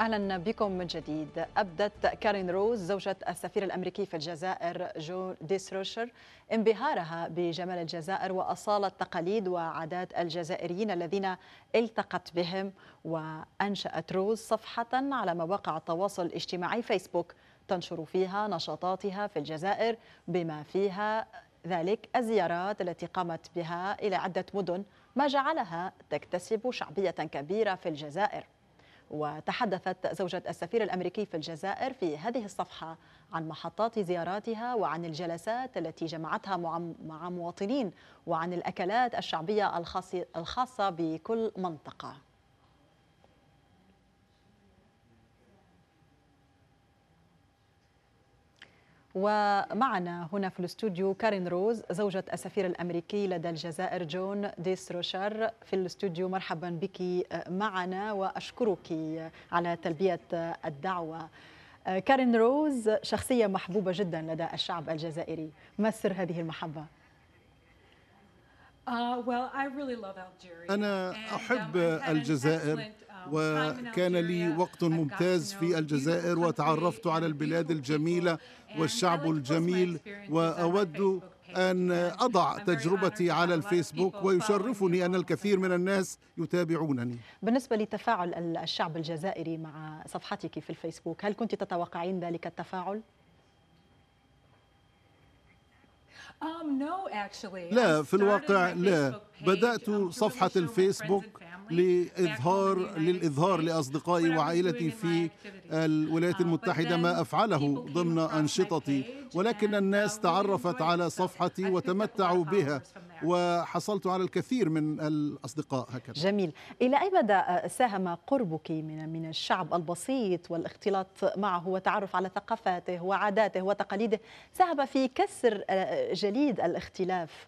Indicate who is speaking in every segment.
Speaker 1: اهلا بكم من جديد ابدت كارين روز زوجة السفير الامريكي في الجزائر جو ديسروشر انبهارها بجمال الجزائر واصاله تقاليد وعادات الجزائريين الذين التقت بهم وانشات روز صفحه على مواقع التواصل الاجتماعي فيسبوك تنشر فيها نشاطاتها في الجزائر بما فيها ذلك الزيارات التي قامت بها الى عده مدن ما جعلها تكتسب شعبيه كبيره في الجزائر وتحدثت زوجة السفير الأمريكي في الجزائر في هذه الصفحة عن محطات زياراتها وعن الجلسات التي جمعتها مع مواطنين وعن الأكلات الشعبية الخاصة بكل منطقة ومعنا هنا في الاستوديو كارين روز زوجة السفير الأمريكي لدى الجزائر جون ديس روشار في الاستوديو مرحبا بك آه، معنا وأشكرك على تلبية الدعوة آه، كارين روز شخصية محبوبة جدا لدى الشعب الجزائري ما سر هذه المحبة؟ Uh, أنا um,
Speaker 2: أحب الجزائر um, وكان لي وقت ممتاز في الجزائر وتعرفت على البلاد الجميلة والشعب الجميل وأود أن أضع تجربتي على الفيسبوك ويشرفني أن الكثير من الناس يتابعونني
Speaker 1: بالنسبة لتفاعل الشعب الجزائري مع صفحتك في الفيسبوك هل كنت تتوقعين ذلك التفاعل؟ Um, لا في الواقع
Speaker 2: لا بدأت um, صفحة الفيسبوك لإظهار للإظهار لأصدقائي وعائلتي في الولايات آه، المتحدة ما أفعله ضمن أنشطتي ولكن الناس تعرفت على صفحتي وتمتعوا بها وحصلت على الكثير من الأصدقاء هكذا
Speaker 1: جميل إلى أي مدى آه، ساهم قربك من من الشعب البسيط والاختلاط معه والتعرف على ثقافاته وعاداته وتقاليده ساهم في كسر آه، جليد الاختلاف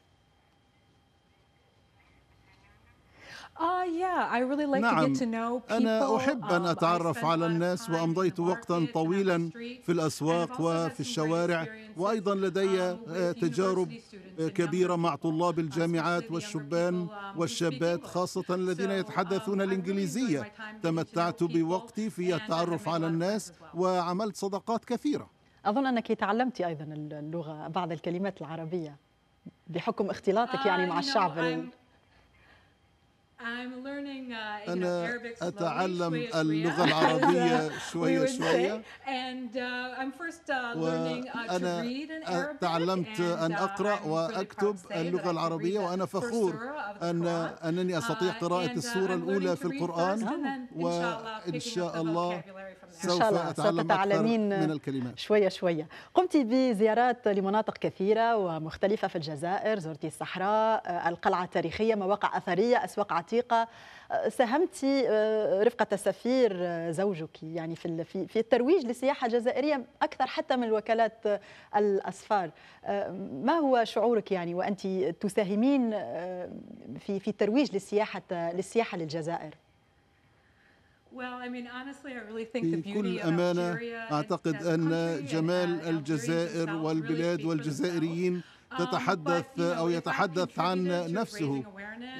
Speaker 1: آه، I really like نعم. to um, um, آه، آه، uh, um, get to know people. أنا أحب أن
Speaker 2: أتعرف على الناس وأمضيت وقتا طويلا في الأسواق وفي الشوارع وأيضا لدي تجارب كبيرة مع طلاب الجامعات والشبان والشابات خاصة الذين يتحدثون الإنجليزية تمتعت بوقتي في التعرف على الناس
Speaker 1: وعملت صداقات كثيرة أظن أنك تعلمت أيضا اللغة بعض الكلمات العربية بحكم اختلاطك uh, يعني مع الشعب Uh, أنا أتعلم اللغة العربية شوية شوية
Speaker 2: وأنا تعلمت أن أقرأ وأكتب اللغة العربية وأنا فخور أن أنني أستطيع uh, قراءة uh, السورة الأولى في القرآن وإن شاء الله سوف إن شاء الله ستتعلمين من الكلمات
Speaker 1: شوية شوية قمت بزيارات لمناطق كثيرة ومختلفة في الجزائر زرتي الصحراء القلعة التاريخية مواقع أثرية أسواق عتيقة ساهمت آه، رفقة السفير آه، زوجك يعني في في الترويج للسياحة الجزائرية أكثر حتى من وكالات آه، الأسفار ما هو شعورك يعني وأنت تساهمين في في الترويج للسياحة للسياحة للجزائر
Speaker 2: في كل أمانة أعتقد أن جمال الجزائر والبلاد والجزائريين um, تتحدث أو يتحدث عن نفسه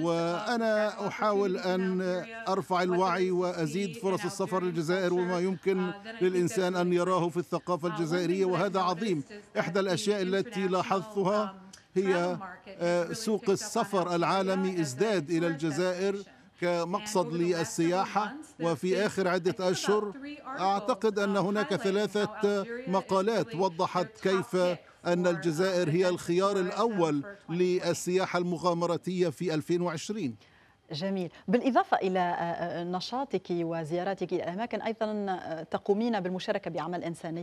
Speaker 2: وأنا أحاول أن أرفع الوعي وأزيد فرص السفر للجزائر وما يمكن uh, للإنسان أن يراه في الثقافة uh, الجزائرية وهذا عظيم إحدى الأشياء التي um, لاحظتها هي آه، سوق السفر العالمي ازداد إلى الجزائر كمقصد للسياحة وفي آخر عدة أشهر أعتقد أن هناك ثلاثة مقالات وضحت كيف أن الجزائر هي الخيار uh, الأول للسياحة المغامراتية في 2020
Speaker 1: جميل بالإضافة إلى آه، آه، آه، نشاطك وزياراتك إلى الأماكن أيضا تقومين بالمشاركة بعمل إنسانية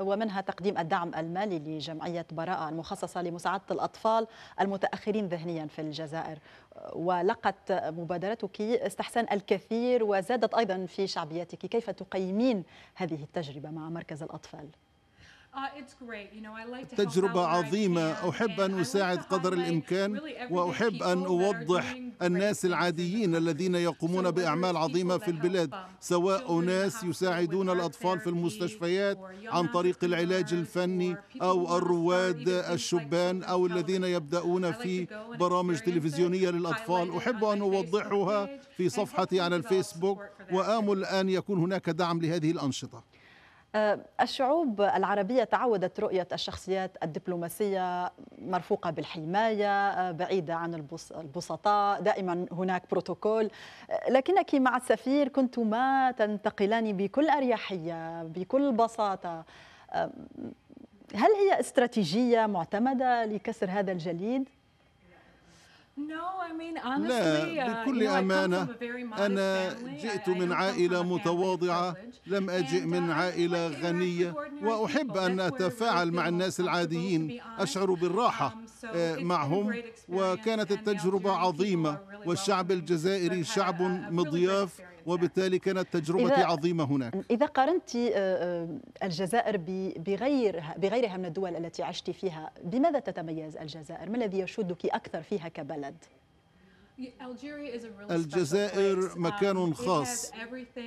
Speaker 1: ومنها تقديم الدعم المالي لجمعية براءة المخصصة لمساعدة الأطفال المتأخرين ذهنيا في الجزائر ولقت مبادرتك استحسان الكثير وزادت أيضا في شعبيتك كيف تقيمين هذه التجربة مع مركز الأطفال؟
Speaker 2: التجربة uh, عظيمة أحب أن أساعد قدر الإمكان وأحب أن أوضح الناس العاديين الذين يقومون بأعمال عظيمة في البلاد سواء ناس يساعدون الأطفال في المستشفيات عن طريق العلاج الفني أو الرواد الشبان أو الذين يبدأون في برامج تلفزيونية للأطفال أحب أن أوضحها في صفحتي على الفيسبوك وآمل أن يكون هناك دعم لهذه الأنشطة
Speaker 1: آه، الشعوب العربية تعودت رؤية الشخصيات الدبلوماسية مرفوقة بالحماية آه، بعيدة عن البسطاء دائما هناك بروتوكول آه، لكنك مع السفير كنتما تنتقلان بكل أريحية بكل بساطة هل هي استراتيجية معتمدة لكسر هذا الجليد؟
Speaker 2: لا uh, بكل أمانة أنا جئت من عائلة متواضعة لم أجئ من uh, عائلة غنية وأحب أن أتفاعل مع الناس العاديين أشعر بالراحة
Speaker 1: um, آه، معهم
Speaker 2: وكانت uh, التجربة عظيمة والشعب الجزائري شعب مضياف وبالتالي كانت تجربتي عظيمة هناك
Speaker 1: إذا قارنت آه، آه، الجزائر بغيرها, بغيرها من الدول التي عشت فيها بماذا تتميز الجزائر؟ ما الذي يشدك أكثر فيها كبلد؟
Speaker 2: الجزائر um, مكان خاص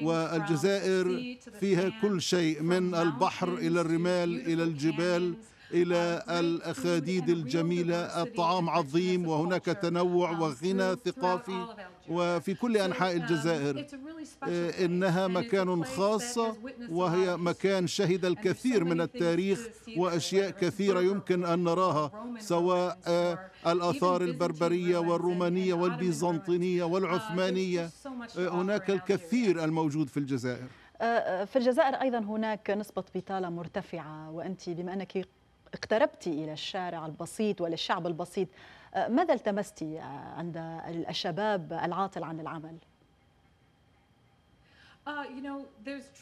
Speaker 2: والجزائر فيها كل شيء من البحر إلى الرمال إلى الجبال إلى um, الأخاديد الجميلة الطعام عظيم وهناك تنوع um, وغنى ثقافي وفي كل أنحاء um, الجزائر آه، إنها مكان خاص وهي مكان شهد الكثير من التاريخ وأشياء كثيرة يمكن أن نراها سواء آه، الآثار البربرية والرومانية والبيزنطينية uh, والعثمانية آه، هناك الكثير الموجود في الجزائر
Speaker 1: في الجزائر أيضا هناك نسبة بطالة مرتفعة وأنت بما أنك اقتربت إلى الشارع البسيط وللشعب البسيط ماذا التمست عند الشباب العاطل عن العمل؟
Speaker 2: uh,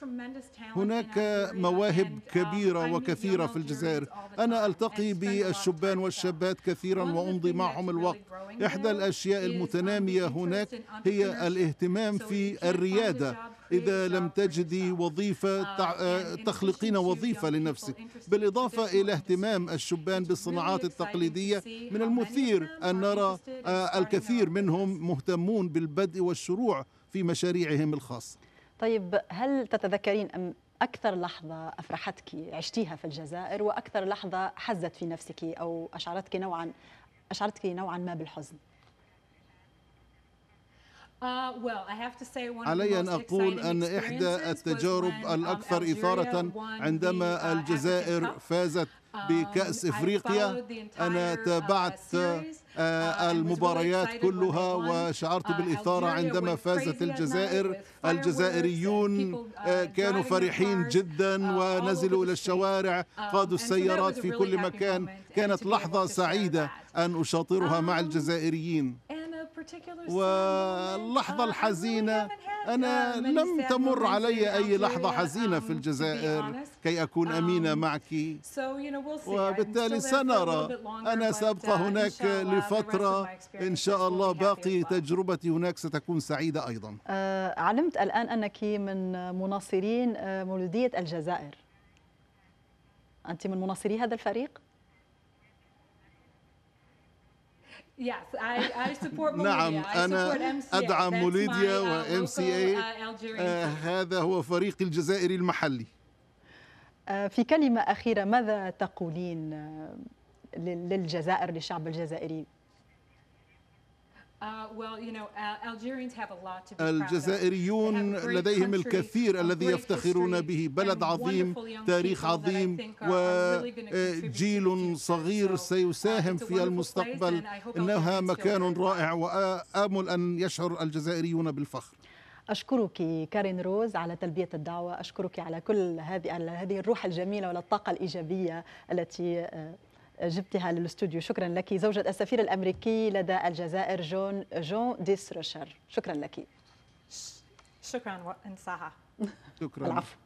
Speaker 2: هناك مواهب um, كبيرة وكثيرة في الجزائر أنا ألتقي بالشبان والشابات كثيرا وأمضي معهم الوقت إحدى الأشياء um, المتنامية هناك هي الاهتمام في الريادة إذا لم تجدي وظيفة uh, آه، تخلقين وظيفة لنفسك بالإضافة إلى اهتمام الشبان بالصناعات التقليدية
Speaker 1: من المثير
Speaker 2: أن نرى آه، الكثير منهم مهتمون بالبدء والشروع في مشاريعهم الخاصة
Speaker 1: طيب هل تتذكرين أم أكثر لحظة أفرحتك عشتيها في الجزائر وأكثر لحظة حزت في نفسك أو أشعرتك نوعا أشعرتك نوعا ما بالحزن Uh,
Speaker 2: علي أن أقول أن إحدى التجارب um, الأكثر إثارة uh, عندما الجزائر فازت um, بكأس إفريقيا أنا uh, تابعت المباريات كلها وشعرت بالإثارة عندما فازت الجزائر الجزائريون كانوا فرحين جدا ونزلوا إلى الشوارع um, قادوا السيارات في كل مكان كانت لحظة سعيدة أن أشاطرها مع الجزائريين واللحظة uh, الحزينة أنا لم تمر علي أي لحظة حزينة um, في الجزائر كي أكون أمينة um, معك وبالتالي سنرى أنا uh, سأبقى هناك لفترة إن شاء الله باقي تجربتي هناك ستكون سعيدة أيضا uh,
Speaker 1: علمت الآن أنك من مناصرين مولودية الجزائر أنت من مناصري هذا الفريق؟
Speaker 2: نعم أنا أدعم موليديا وام سي اي هذا هو فريقي الجزائري المحلي
Speaker 1: آه، في كلمة أخيرة ماذا تقولين آه، للجزائر للشعب الجزائري
Speaker 2: Uh, الجزائريون لديهم الكثير الذي يفتخرون به بلد عظيم تاريخ عظيم وجيل صغير uh, سيساهم في المستقبل انها مكان رائع
Speaker 1: وامل ان يشعر الجزائريون بالفخر أشكرك كارين روز على تلبية الدعوة أشكرك على كل هذه الروح الجميلة والطاقة الإيجابية التي آه، جبتها للاستوديو شكرا لك زوجة السفير الأمريكي لدى الجزائر جون جون روشر شكرا لك شكرا وانساها شكرا العفو